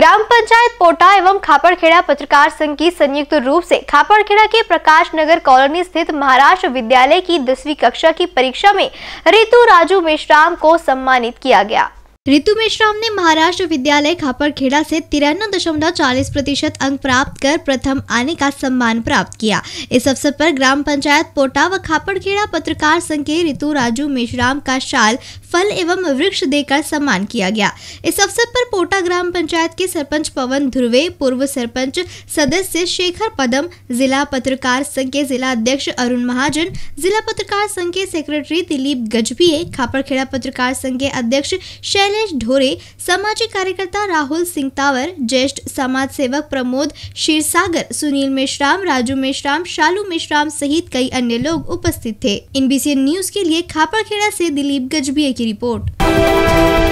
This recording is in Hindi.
ग्राम पंचायत पोटा एवं खापड़खेड़ा पत्रकार संघ की संयुक्त रूप से खापड़खेड़ा के प्रकाश नगर कॉलोनी स्थित महाराष्ट्र विद्यालय की दसवीं कक्षा की परीक्षा में रितु राजू मेश्राम को सम्मानित किया गया ऋतु मेश्राम ने महाराष्ट्र विद्यालय खापरखेड़ा से तिरानवे दशमलव चालीस प्रतिशत अंक प्राप्त कर प्रथम आने का सम्मान प्राप्त किया इस अवसर पर ग्राम पंचायत पोटा व खापरखेड़ा पत्रकार संघ के ऋतु राजू मेश्राम का शाल फल एवं वृक्ष देकर सम्मान किया गया इस अवसर पर कोटा ग्राम पंचायत के सरपंच पवन ध्रुवे पूर्व सरपंच सदस्य शेखर पदम जिला पत्रकार संघ के जिला अध्यक्ष अरुण महाजन जिला पत्रकार संघ के सेक्रेटरी दिलीप गजभिए खापरखेड़ा पत्रकार संघ के अध्यक्ष शैलेश ढोरे सामाजिक कार्यकर्ता राहुल सिंह तावर ज्येष्ठ समाज सेवक प्रमोद क्षीरसागर सुनील मेश्राम राजू मेश्राम शालू मेश्राम सहित कई अन्य लोग उपस्थित थे इन न्यूज के लिए खापरखेड़ा से दिलीप गजभिए की रिपोर्ट